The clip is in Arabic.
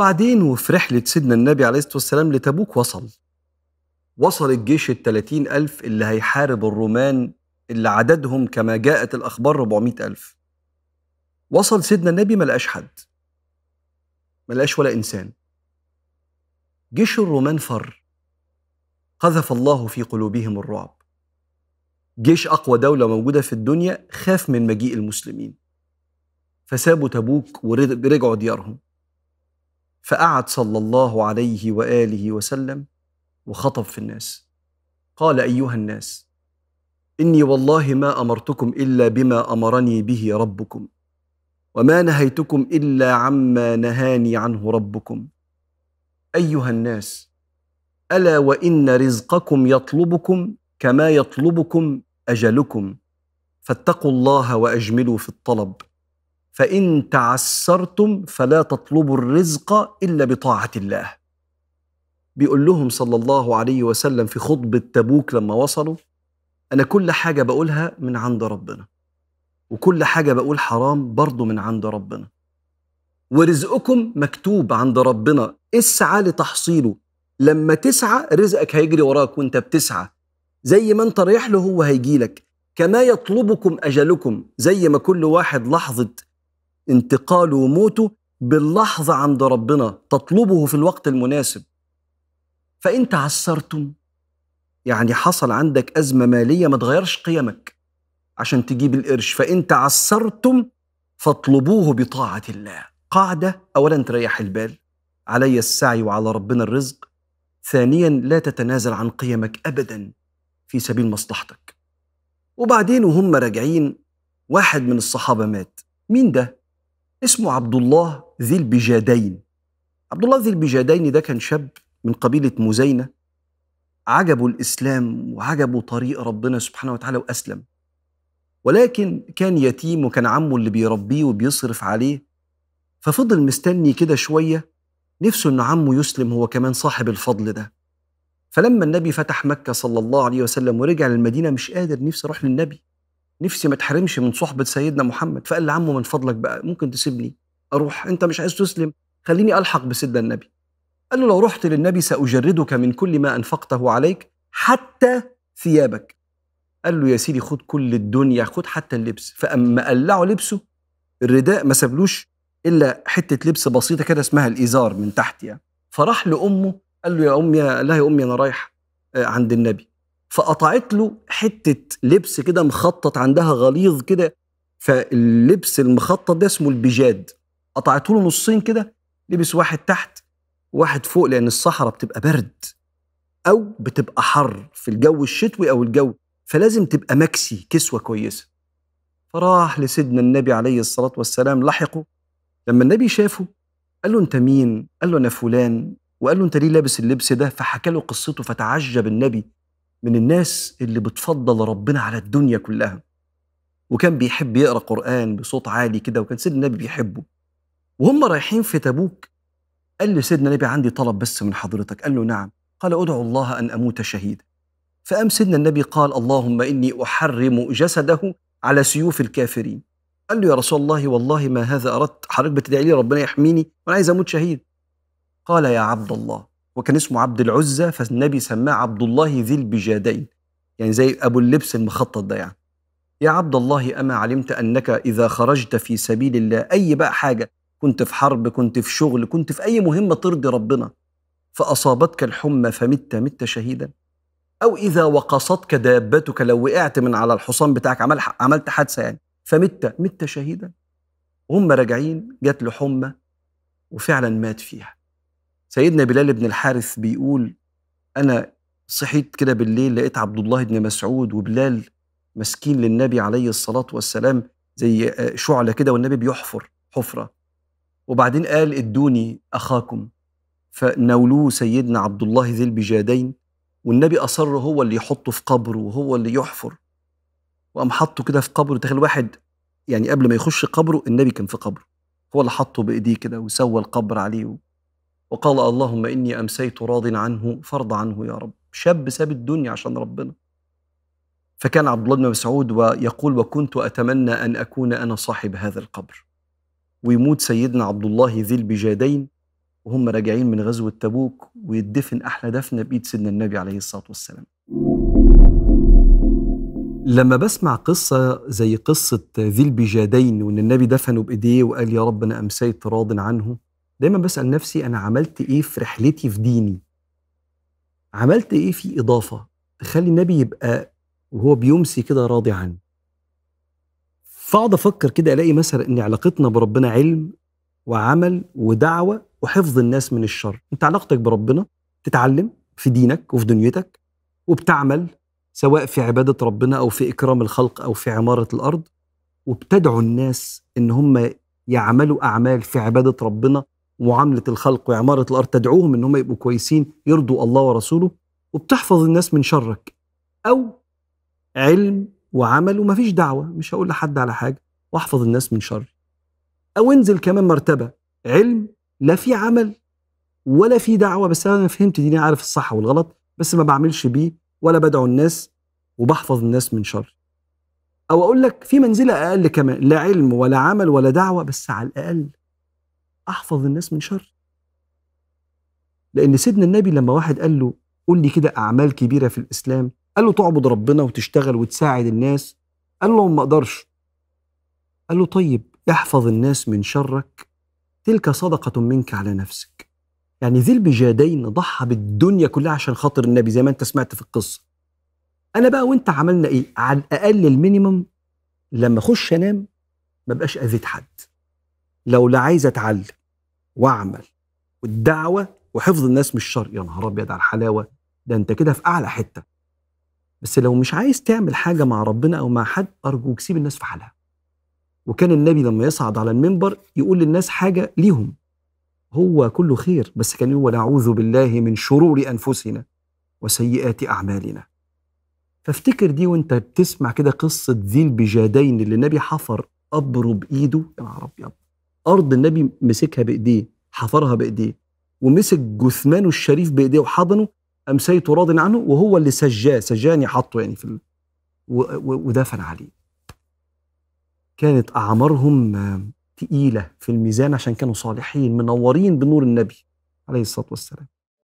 وبعدين وفي رحلة سيدنا النبي عليه الصلاة والسلام لتبوك وصل وصل الجيش الثلاثين ألف اللي هيحارب الرومان اللي عددهم كما جاءت الأخبار ربعمائة ألف وصل سيدنا النبي ملقاش حد ملقاش ولا إنسان جيش الرومان فر قذف الله في قلوبهم الرعب جيش أقوى دولة موجودة في الدنيا خاف من مجيء المسلمين فسابوا تبوك ورجعوا ديارهم فقعد صلى الله عليه واله وسلم وخطب في الناس قال ايها الناس اني والله ما امرتكم الا بما امرني به ربكم وما نهيتكم الا عما نهاني عنه ربكم ايها الناس الا وان رزقكم يطلبكم كما يطلبكم اجلكم فاتقوا الله واجملوا في الطلب فإن تعسرتم فلا تطلبوا الرزق إلا بطاعة الله بيقول لهم صلى الله عليه وسلم في خطبة تبوك لما وصلوا أنا كل حاجة بقولها من عند ربنا وكل حاجة بقول حرام برضه من عند ربنا ورزقكم مكتوب عند ربنا اسعى لتحصيله لما تسعى رزقك هيجري وراك وانت بتسعى زي ما انت رايح له هو هيجي لك كما يطلبكم أجلكم زي ما كل واحد لحظة انتقاله وموته باللحظة عند ربنا تطلبه في الوقت المناسب فإن تعسرتم يعني حصل عندك أزمة مالية ما تغيرش قيمك عشان تجيب القرش فإن تعسرتم فاطلبوه بطاعة الله قاعدة أولا تريح البال علي السعي وعلى ربنا الرزق ثانيا لا تتنازل عن قيمك أبدا في سبيل مصلحتك وبعدين وهم راجعين واحد من الصحابة مات مين ده؟ اسمه عبد الله ذي البجادين عبد الله ذي البجادين ده كان شاب من قبيلة مزينة عجبه الإسلام وعجبه طريق ربنا سبحانه وتعالى وأسلم ولكن كان يتيم وكان عمه اللي بيربيه وبيصرف عليه ففضل مستني كده شوية نفسه إن عمه يسلم هو كمان صاحب الفضل ده فلما النبي فتح مكة صلى الله عليه وسلم ورجع للمدينة مش قادر نفسي أروح للنبي نفسي ما تحرمش من صحبه سيدنا محمد فقال لعمه من فضلك بقى ممكن تسيبني اروح انت مش عايز تسلم خليني الحق بسيدنا النبي قال له لو رحت للنبي ساجردك من كل ما انفقته عليك حتى ثيابك قال له يا سيدي خد كل الدنيا خد حتى اللبس فاما قلعه لبسه الرداء ما سابلوش الا حته لبس بسيطه كده اسمها الازار من تحت يعني فراح لامه قال له يا امي قال يا امي انا رايح آه، عند النبي فقطعت له حته لبس كده مخطط عندها غليظ كده فاللبس المخطط ده اسمه البيجاد قطعته له نصين كده لبس واحد تحت واحد فوق لان الصحراء بتبقى برد او بتبقى حر في الجو الشتوي او الجو فلازم تبقى مكسي كسوه كويسه فراح لسيدنا النبي عليه الصلاه والسلام لحقه لما النبي شافه قال له انت مين قال له انا فلان وقال له انت ليه لابس اللبس ده فحكى له قصته فتعجب النبي من الناس اللي بتفضل ربنا على الدنيا كلها وكان بيحب يقرا قران بصوت عالي كده وكان سيدنا النبي بيحبه وهم رايحين في تبوك قال له سيدنا النبي عندي طلب بس من حضرتك قال له نعم قال ادعو الله ان اموت شهيدا فقام سيدنا النبي قال اللهم اني احرم جسده على سيوف الكافرين قال له يا رسول الله والله ما هذا اردت حضرتك بتدعي لي ربنا يحميني وانا عايز اموت شهيد قال يا عبد الله وكان اسمه عبد العزة فالنبي سماه عبد الله ذي البجادين يعني زي أبو اللبس المخطط ده يعني يا عبد الله أما علمت أنك إذا خرجت في سبيل الله أي بقى حاجة كنت في حرب كنت في شغل كنت في أي مهمة ترضي ربنا فأصابتك الحمى فمت مت شهيدا أو إذا وقصتك دابتك لو وقعت من على الحصان بتاعك عمل عملت حادثة يعني فمت مت شهيدا وهم راجعين جات له حمى وفعلا مات فيها سيدنا بلال بن الحارث بيقول أنا صحيت كده بالليل لقيت عبد الله بن مسعود وبلال مسكين للنبي عليه الصلاة والسلام زي آه، شعلة كده والنبي بيحفر حفرة وبعدين قال ادوني أخاكم فناولوه سيدنا عبد الله ذي البجادين والنبي أصر هو اللي يحطه في قبره وهو اللي يحفر وقام حطه كده في قبره تخيل واحد يعني قبل ما يخش قبره النبي كان في قبره هو اللي حطه بإيديه كده وسوى القبر عليه وقال اللهم إني أمسيت راض عنه فرض عنه يا رب شاب ساب الدنيا عشان ربنا فكان عبد الله بن مسعود ويقول وكنت أتمنى أن أكون أنا صاحب هذا القبر ويموت سيدنا عبد الله ذي البجادين وهم راجعين من غزوة تبوك ويدفن أحلى دفنة بإيد سيدنا النبي عليه الصلاة والسلام لما بسمع قصة زي قصة ذي البجادين وإن النبي دفنه بإيديه وقال يا رب أنا أمسيت راض عنه دايما بسال نفسي انا عملت ايه في رحلتي في ديني عملت ايه في اضافه تخلي النبي يبقى وهو بيمسي كده راضي عني فاقعد افكر كده الاقي مثلا ان علاقتنا بربنا علم وعمل ودعوه وحفظ الناس من الشر انت علاقتك بربنا تتعلم في دينك وفي دنيتك وبتعمل سواء في عباده ربنا او في اكرام الخلق او في عماره الارض وبتدعو الناس ان هم يعملوا اعمال في عباده ربنا ومعاملة الخلق وعماره الارض تدعوهم ان هم يبقوا كويسين يرضوا الله ورسوله وبتحفظ الناس من شرك او علم وعمل ومفيش دعوه مش هقول لحد على حاجه واحفظ الناس من شر او انزل كمان مرتبه علم لا في عمل ولا في دعوه بس انا فهمت ديني عارف الصح والغلط بس ما بعملش بيه ولا بدعو الناس وبحفظ الناس من شر او اقول لك في منزله اقل كمان لا علم ولا عمل ولا دعوه بس على الاقل احفظ الناس من شر لان سيدنا النبي لما واحد قال له قول لي كده اعمال كبيره في الاسلام قال له تعبد ربنا وتشتغل وتساعد الناس قال له ما اقدرش قال له طيب احفظ الناس من شرك تلك صدقه منك على نفسك يعني ذي البجادين ضحى بالدنيا كلها عشان خاطر النبي زي ما انت سمعت في القصه انا بقى وانت عملنا ايه على الاقل المينيمم لما اخش انام ما بقاش اذيت حد لو لا عايز اتعلم واعمل والدعوه وحفظ الناس من الشر يا نهار ابيض على الحلاوه ده انت كده في اعلى حته بس لو مش عايز تعمل حاجه مع ربنا او مع حد ارجوك سيب الناس في حالها وكان النبي لما يصعد على المنبر يقول للناس حاجه ليهم هو كله خير بس كان يقول نعوذ بالله من شرور انفسنا وسيئات اعمالنا فافتكر دي وانت بتسمع كده قصه ذي البجادين اللي النبي حفر قبره بايده يا نهار ابيض ارض النبي مسكها بايديه حفرها بايديه ومسك جثمانه الشريف بايديه وحضنه امسيت راض عنه وهو اللي سجاه سجاني حطه يعني في ال... و... و... ودفن عليه كانت اعمارهم تقيله في الميزان عشان كانوا صالحين منورين بنور النبي عليه الصلاه والسلام